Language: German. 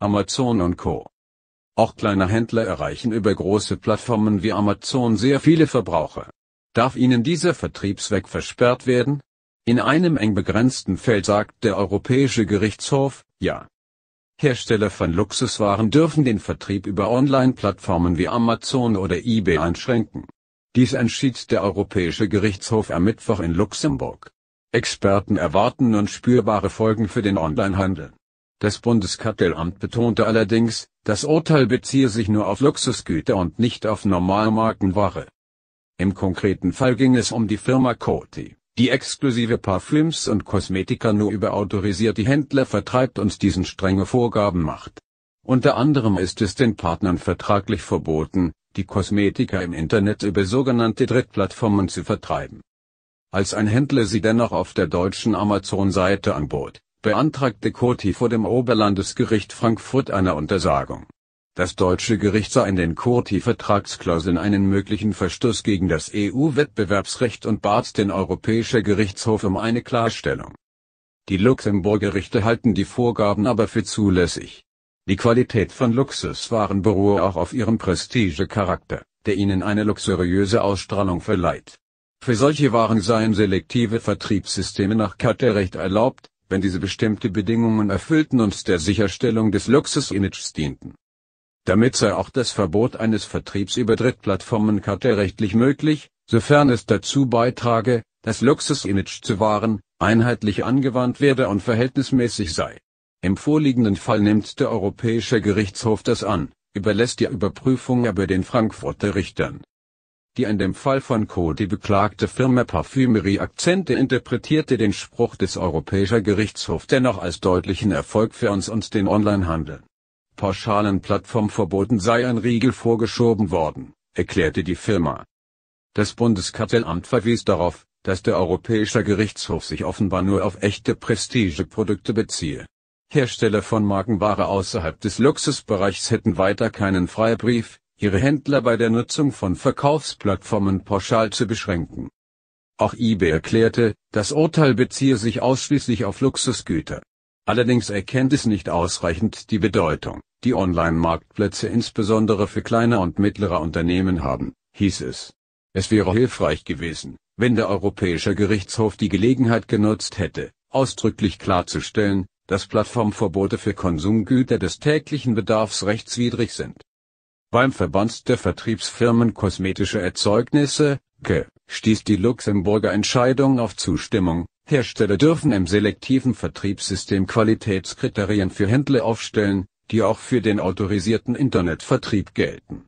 Amazon und Co. Auch kleine Händler erreichen über große Plattformen wie Amazon sehr viele Verbraucher. Darf ihnen dieser Vertriebsweg versperrt werden? In einem eng begrenzten Feld sagt der Europäische Gerichtshof, ja. Hersteller von Luxuswaren dürfen den Vertrieb über Online-Plattformen wie Amazon oder eBay einschränken. Dies entschied der Europäische Gerichtshof am Mittwoch in Luxemburg. Experten erwarten nun spürbare Folgen für den Onlinehandel. Das Bundeskartellamt betonte allerdings, das Urteil beziehe sich nur auf Luxusgüter und nicht auf Normalmarkenware. Im konkreten Fall ging es um die Firma Coty, die exklusive Parfüms und Kosmetika nur über autorisierte Händler vertreibt und diesen strenge Vorgaben macht. Unter anderem ist es den Partnern vertraglich verboten, die Kosmetika im Internet über sogenannte Drittplattformen zu vertreiben. Als ein Händler sie dennoch auf der deutschen Amazon-Seite anbot, beantragte Koti vor dem Oberlandesgericht Frankfurt eine Untersagung. Das deutsche Gericht sah in den Koti-Vertragsklauseln einen möglichen Verstoß gegen das EU-Wettbewerbsrecht und bat den Europäischen Gerichtshof um eine Klarstellung. Die Luxemburger Richter halten die Vorgaben aber für zulässig. Die Qualität von Luxuswaren beruhe auch auf ihrem Prestigecharakter, der ihnen eine luxuriöse Ausstrahlung verleiht. Für solche Waren seien selektive Vertriebssysteme nach Kartellrecht erlaubt, wenn diese bestimmte Bedingungen erfüllten und der Sicherstellung des Luxus-Images dienten. Damit sei auch das Verbot eines Vertriebs über Drittplattformen kartellrechtlich möglich, sofern es dazu beitrage, das Luxus-Image zu wahren, einheitlich angewandt werde und verhältnismäßig sei. Im vorliegenden Fall nimmt der Europäische Gerichtshof das an, überlässt die Überprüfung aber den Frankfurter Richtern. Die in dem Fall von Coty beklagte Firma Parfümerie Akzente interpretierte den Spruch des Europäischer Gerichtshofs dennoch als deutlichen Erfolg für uns und den Onlinehandel. Pauschalen Plattformverboten sei ein Riegel vorgeschoben worden, erklärte die Firma. Das Bundeskartellamt verwies darauf, dass der Europäische Gerichtshof sich offenbar nur auf echte Prestigeprodukte beziehe. Hersteller von Markenware außerhalb des Luxusbereichs hätten weiter keinen Freibrief, ihre Händler bei der Nutzung von Verkaufsplattformen pauschal zu beschränken. Auch eBay erklärte, das Urteil beziehe sich ausschließlich auf Luxusgüter. Allerdings erkennt es nicht ausreichend die Bedeutung, die Online-Marktplätze insbesondere für kleine und mittlere Unternehmen haben, hieß es. Es wäre hilfreich gewesen, wenn der Europäische Gerichtshof die Gelegenheit genutzt hätte, ausdrücklich klarzustellen, dass Plattformverbote für Konsumgüter des täglichen Bedarfs rechtswidrig sind. Beim Verband der Vertriebsfirmen kosmetische Erzeugnisse, GE, stieß die Luxemburger Entscheidung auf Zustimmung. Hersteller dürfen im selektiven Vertriebssystem Qualitätskriterien für Händler aufstellen, die auch für den autorisierten Internetvertrieb gelten